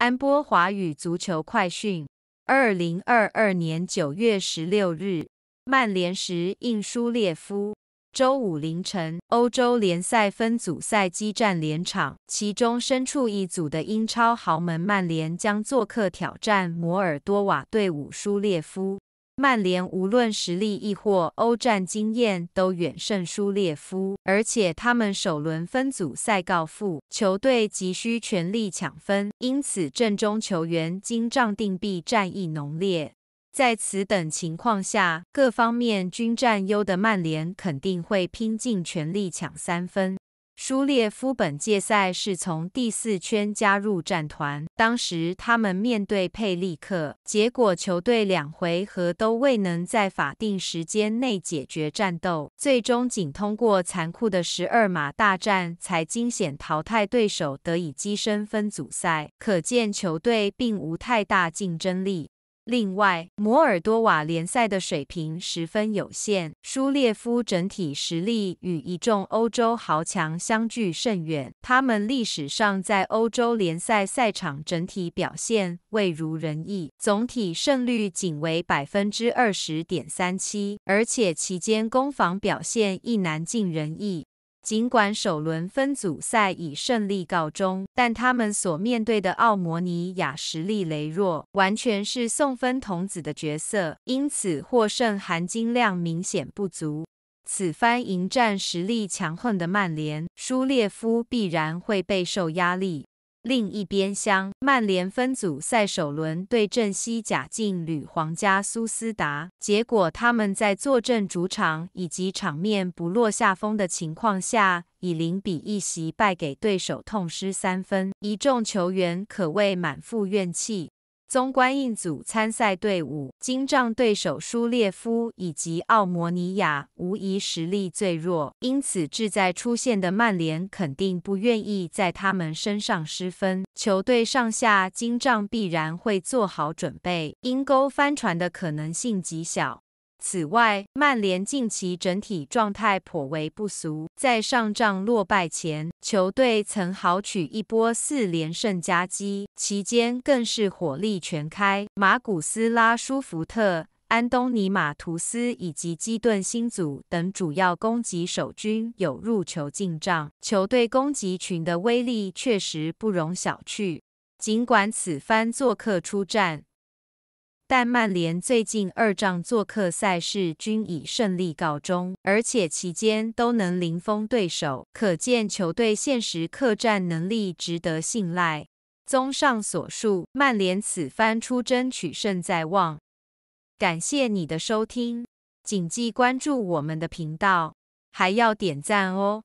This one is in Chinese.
安波华语足球快讯：二零二二年九月十六日，曼联时应舒列夫。周五凌晨，欧洲联赛分组赛激战连场，其中身处一组的英超豪门曼联将做客挑战摩尔多瓦队伍舒列夫。曼联无论实力亦或欧战经验都远胜舒列夫，而且他们首轮分组赛告负，球队急需全力抢分，因此阵中球员精仗定必战意浓烈。在此等情况下，各方面均占优的曼联肯定会拼尽全力抢三分。舒列夫本届赛是从第四圈加入战团，当时他们面对佩利克，结果球队两回合都未能在法定时间内解决战斗，最终仅通过残酷的十二码大战才惊险淘汰对手，得以跻身分组赛。可见球队并无太大竞争力。另外，摩尔多瓦联赛的水平十分有限，舒列夫整体实力与一众欧洲豪强相距甚远。他们历史上在欧洲联赛赛场整体表现未如人意，总体胜率仅为百分之二十点三七，而且其间攻防表现亦难尽人意。尽管首轮分组赛以胜利告终，但他们所面对的奥摩尼亚实力羸弱，完全是送分童子的角色，因此获胜含金量明显不足。此番迎战实力强横的曼联，舒列夫必然会备受压力。另一边厢，曼联分组赛首轮对阵西甲劲旅皇家苏斯达，结果他们在坐镇主场以及场面不落下风的情况下，以零比一席败给对手，痛失三分。一众球员可谓满腹怨气。纵观印组参赛队伍，金帐对手舒列夫以及奥摩尼亚无疑实力最弱，因此志在出线的曼联肯定不愿意在他们身上失分。球队上下金帐必然会做好准备，阴沟翻船的可能性极小。此外，曼联近期整体状态颇为不俗。在上仗落败前，球队曾豪取一波四连胜佳绩，期间更是火力全开。马古斯、拉舒福特、安东尼、马图斯以及基顿、新祖等主要攻击手均有入球进账，球队攻击群的威力确实不容小觑。尽管此番做客出战。但曼联最近二仗作客赛事均以胜利告终，而且期间都能零封对手，可见球队现实客战能力值得信赖。综上所述，曼联此番出征取胜在望。感谢你的收听，谨记关注我们的频道，还要点赞哦。